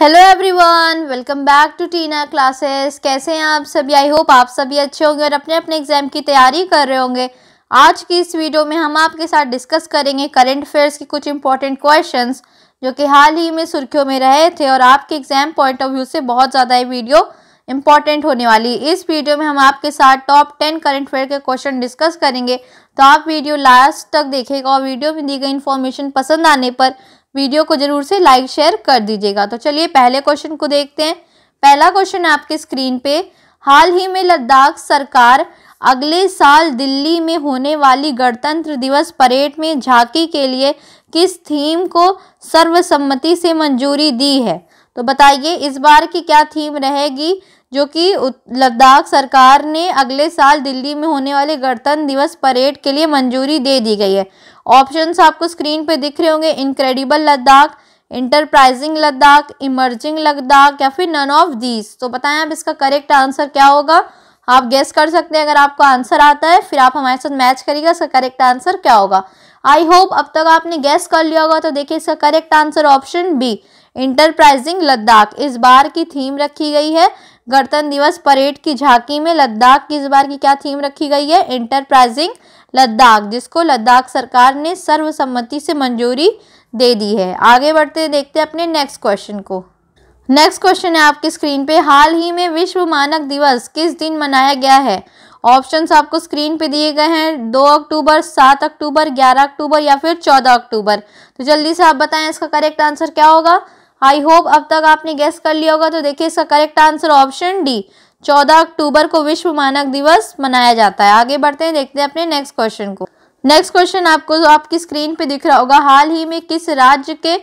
hello everyone welcome back to Tina classes कैसे हैं आप सभी आई होप आप सभी अच्छे होंगे और अपने अपने एग्जाम की तैयारी कर रहे होंगे आज की इस वीडियो में हम आपके साथ डिस्कस करेंगे करंट अफेयर्स के कुछ इंपॉर्टेंट क्वेश्चंस जो कि हाल ही में सुर्खियों में रहे थे और आपके एग्जाम पॉइंट ऑफ व्यू से बहुत ज़्यादा ये वीडियो इंपॉर्टेंट होने वाली है इस वीडियो में हम आपके साथ टॉप टेन करंट अफेयर के क्वेश्चन डिस्कस करेंगे तो आप वीडियो लास्ट तक देखेगा और वीडियो में दी गई इन्फॉर्मेशन पसंद आने पर वीडियो को जरूर से लाइक शेयर कर दीजिएगा तो चलिए पहले क्वेश्चन को देखते हैं पहला क्वेश्चन आपके स्क्रीन पे हाल ही में लद्दाख सरकार अगले साल दिल्ली में होने वाली गणतंत्र दिवस परेड में झांकी के लिए किस थीम को सर्वसम्मति से मंजूरी दी है तो बताइए इस बार की क्या थीम रहेगी जो कि लद्दाख सरकार ने अगले साल दिल्ली में होने वाले गणतंत्र दिवस परेड के लिए मंजूरी दे दी गई है ऑप्शंस आपको स्क्रीन पर दिख रहे होंगे incredible Ladakh enterprising Ladakh emerging Ladakh या फिर नन ऑफ दीज तो बताएं आप इसका करेक्ट आंसर क्या होगा आप गेस कर सकते हैं अगर आपको आंसर आता है फिर आप हमारे साथ मैच करिएगा इसका करेक्ट आंसर क्या होगा आई होप अब तक आपने गेस कर लिया होगा तो देखिए इसका correct answer option B enterprising Ladakh इस बार की थीम रखी गई है गणतंत्र दिवस परेड की झांकी में लद्दाख की इस बार की क्या थीम रखी गई है इंटरप्राइजिंग लद्दाख जिसको लद्दाख सरकार ने सर्वसम्मति से मंजूरी दे दी है आगे बढ़ते देखते हैं अपने नेक्स्ट क्वेश्चन को नेक्स्ट क्वेश्चन है आपकी स्क्रीन पे हाल ही में विश्व मानक दिवस किस दिन मनाया गया है ऑप्शंस आपको स्क्रीन पे दिए गए हैं दो अक्टूबर सात अक्टूबर ग्यारह अक्टूबर या फिर चौदह अक्टूबर तो जल्दी से आप बताएं इसका करेक्ट आंसर क्या होगा आई होप अब तक आपने गेस कर लिया होगा तो देखिए इसका करेक्ट आंसर ऑप्शन डी चौदह अक्टूबर को विश्व मानक दिवस मनाया जाता है आगे बढ़ते हैं देखते हैं अपने नेक्स्ट क्वेश्चन को नेक्स्ट क्वेश्चन आपको जो आपकी स्क्रीन पे दिख रहा होगा हाल ही में किस राज्य के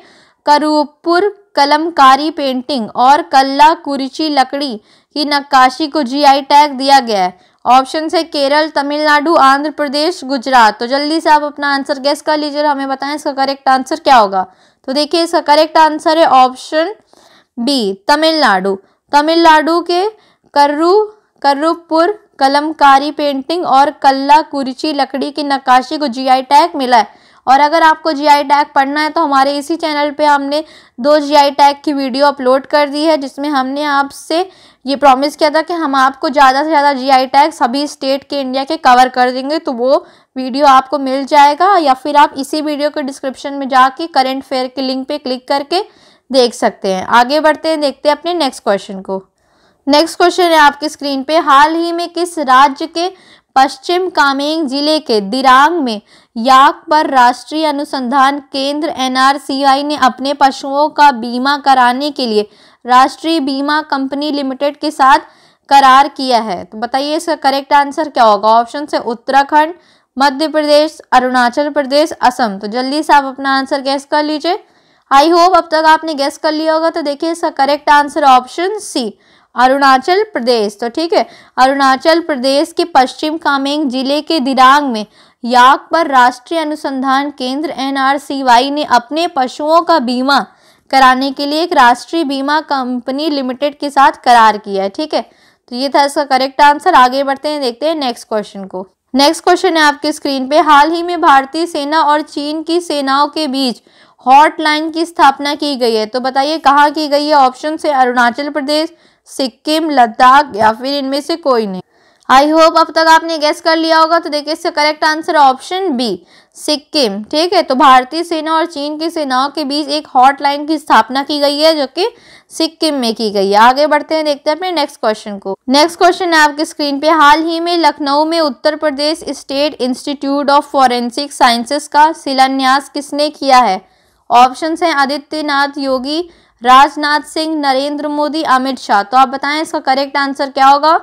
करूपुर कलमकारी पेंटिंग और कल्ला कुरिची लकड़ी की नक्काशी को जीआई टैग दिया गया है ऑप्शन है केरल तमिलनाडु आंध्र प्रदेश गुजरात तो जल्दी से आप अपना आंसर गेस कर लीजिए हमें बताएं इसका करेक्ट आंसर क्या होगा तो देखिए इसका करेक्ट आंसर है ऑप्शन बी तमिलनाडु तमिलनाडु के कर्रू करुपुर कलमकारी पेंटिंग और कल्ला कुर्ची लकड़ी की नक्काशी को जीआई टैग मिला है और अगर आपको जीआई टैग पढ़ना है तो हमारे इसी चैनल पे हमने दो जीआई टैग की वीडियो अपलोड कर दी है जिसमें हमने आपसे ये प्रॉमिस किया था कि हम आपको ज़्यादा से ज़्यादा जीआई टैग सभी स्टेट के इंडिया के कवर कर देंगे तो वो वीडियो आपको मिल जाएगा या फिर आप इसी वीडियो के डिस्क्रिप्शन में जाके करेंट फेयर के लिंक पे क्लिक करके देख सकते हैं आगे बढ़ते हैं देखते हैं अपने नेक्स्ट क्वेश्चन को नेक्स्ट क्वेश्चन है आपकी स्क्रीन पे हाल ही में किस राज्य के पश्चिम कामेंग जिले के दिरांग में याक पर राष्ट्रीय अनुसंधान केंद्र एनआरसीआई ने अपने पशुओं का बीमा कराने के लिए राष्ट्रीय बीमा कंपनी लिमिटेड के साथ करार किया है तो बताइए इसका करेक्ट आंसर क्या होगा ऑप्शन से उत्तराखंड मध्य प्रदेश अरुणाचल प्रदेश असम तो जल्दी से आप अपना आंसर गैस कर लीजिए आई होप अब तक आपने गैस कर लिया होगा तो देखिए इसका correct answer option C Arunachal Pradesh तो ठीक है अरुणाचल प्रदेश के पश्चिम कामेंग जिले के दिरांग में याक पर राष्ट्रीय अनुसंधान केंद्र एनआरसीवाई ने अपने पशुओं का बीमा कराने के लिए एक राष्ट्रीय बीमा कंपनी लिमिटेड के साथ करार किया है ठीक है तो ये था इसका करेक्ट आंसर आगे बढ़ते हैं देखते हैं नेक्स्ट क्वेश्चन को नेक्स्ट क्वेश्चन है आपके स्क्रीन पे हाल ही में भारतीय सेना और चीन की सेनाओं के बीच हॉटलाइन की स्थापना की गई है तो बताइए कहाँ की गई है ऑप्शन से अरुणाचल प्रदेश सिक्किम लद्दाख या फिर इनमें से कोई नहीं आई होप अब तक आपने गैस कर लिया होगा तो देखिए इसका correct answer option B Sikkim ठीक है तो भारतीय सेना और चीन की सेनाओं के बीच एक हॉटलाइन की स्थापना की गई है जो कि सिक्किम में की गई है आगे बढ़ते हैं देखते हैं अपने नेक्स्ट क्वेश्चन को नेक्स्ट क्वेश्चन है आपके स्क्रीन पे हाल ही में लखनऊ में Uttar Pradesh state institute of forensic sciences का शिलान्यास किसने किया है ऑप्शन है आदित्यनाथ योगी राजनाथ सिंह नरेंद्र मोदी अमित शाह तो आप बताएं इसका करेक्ट आंसर क्या होगा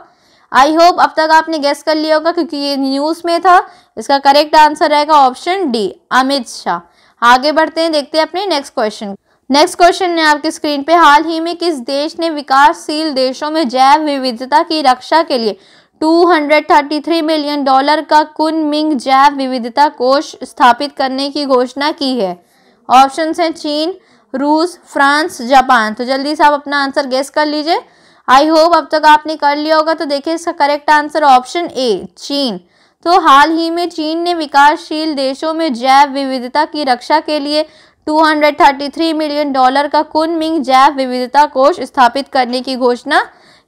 आई होप अब तक आपने गेस कर लिया होगा क्योंकि ये न्यूज़ में था इसका करेक्ट आंसर रहेगा ऑप्शन डी अमित शाह आगे बढ़ते हैं देखते हैं अपने नेक्स्ट क्वेश्चन नेक्स्ट क्वेश्चन है आपकी स्क्रीन पे हाल ही में किस देश ने विकासशील देशों में जैव विविधता की रक्षा के लिए 233 मिलियन डॉलर का कुनमिंग जैव विविधता कोष स्थापित करने की घोषणा की है ऑप्शन है चीन रूस फ्रांस जापान तो जल्दी से आप अपना आंसर गेस कर लीजिए आई होप अब तक आपने कर लिया होगा तो देखिए इसका करेक्ट आंसर ऑप्शन ए चीन तो हाल ही में चीन ने विकासशील देशों में जैव विविधता की रक्षा के लिए 233 मिलियन डॉलर का कुनमिंग जैव विविधता कोष स्थापित करने की घोषणा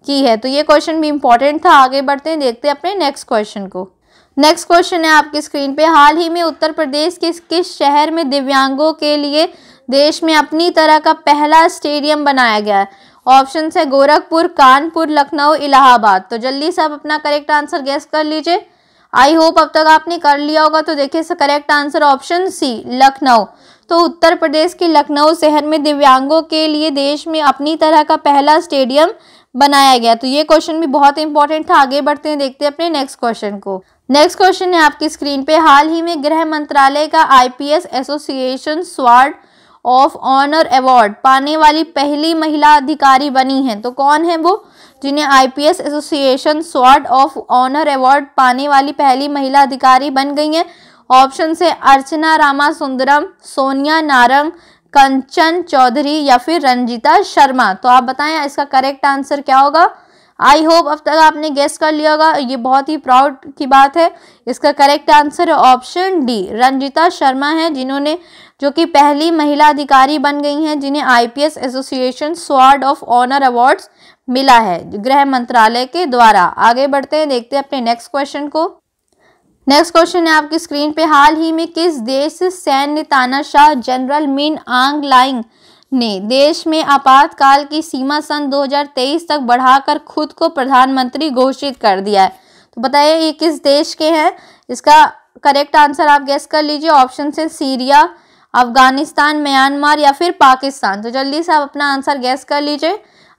की है तो ये क्वेश्चन भी इंपॉर्टेंट था आगे बढ़ते हैं देखते हैं अपने नेक्स्ट क्वेश्चन को नेक्स्ट क्वेश्चन है आपकी स्क्रीन पे हाल ही में उत्तर प्रदेश के किस शहर में दिव्यांगों के लिए देश में अपनी तरह का पहला स्टेडियम बनाया गया है ऑप्शन है गोरखपुर कानपुर लखनऊ इलाहाबाद तो जल्दी से आप अपना करेक्ट आंसर गेस कर लीजिए आई होप अब तक आपने कर लिया होगा तो देखिए इसका correct answer option C Lucknow तो उत्तर प्रदेश के लखनऊ शहर में दिव्यांगों के लिए देश में अपनी तरह का पहला स्टेडियम बनाया गया तो ये क्वेश्चन भी बहुत इंपॉर्टेंट था आगे बढ़ते हैं देखते हैं अपने नेक्स्ट क्वेश्चन को नेक्स्ट क्वेश्चन है आपकी स्क्रीन पे हाल ही में गृह मंत्रालय का IPS association sword of honour award पाने वाली पहली महिला अधिकारी बनी हैं तो कौन है वो जिन्हें IPS association sword of honour award पाने वाली पहली महिला अधिकारी बन गई हैं ऑप्शन से अर्चना रामा सुंदरम सोनिया नारंग कंचन चौधरी या फिर रंजिता शर्मा तो आप बताएं इसका करेक्ट आंसर क्या होगा आई होप अब तक आपने गेस कर लिया होगा ये बहुत ही प्राउड की बात है इसका करेक्ट आंसर है ऑप्शन डी रंजिता शर्मा है जिन्होंने जो कि पहली महिला अधिकारी बन गई हैं जिन्हें IPS association sword of honour awards मिला है गृह मंत्रालय के द्वारा आगे बढ़ते हैं देखते हैं अपने नेक्स्ट क्वेश्चन को नेक्स्ट क्वेश्चन है आपकी स्क्रीन पे हाल ही में किस देश सैन्य तानाशाह जनरल मिन आंग लाइंग ने देश में आपातकाल की सीमा सन 2023 तक बढ़ाकर खुद को प्रधानमंत्री घोषित कर दिया है तो बताइए ये किस देश के हैं इसका करेक्ट आंसर आप गेस कर लीजिए ऑप्शन से सीरिया अफगानिस्तान म्यांमार या फिर पाकिस्तान तो जल्दी से आप अपना आंसर गैस कर लीजिए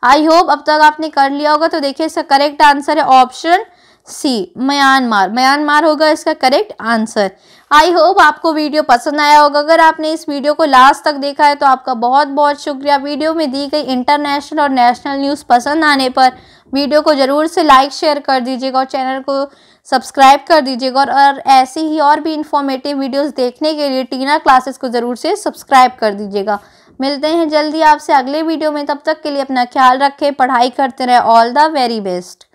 आई होप अब तक आपने कर लिया होगा तो देखिए इसका करेक्ट आंसर है ऑप्शन सी म्यांमार म्यांमार होगा इसका करेक्ट आंसर आई होप आपको वीडियो पसंद आया होगा अगर आपने इस वीडियो को लास्ट तक देखा है तो आपका बहुत बहुत शुक्रिया वीडियो में दी गई इंटरनेशनल और नेशनल न्यूज़ पसंद आने पर वीडियो को ज़रूर से लाइक शेयर कर दीजिएगा और चैनल को सब्सक्राइब कर दीजिएगा और ऐसी ही और भी इंफॉर्मेटिव वीडियोस देखने के लिए टीना क्लासेस को ज़रूर से सब्सक्राइब कर दीजिएगा मिलते हैं जल्दी आपसे अगले वीडियो में तब तक के लिए अपना ख्याल रखें पढ़ाई करते रहें ऑल द वेरी बेस्ट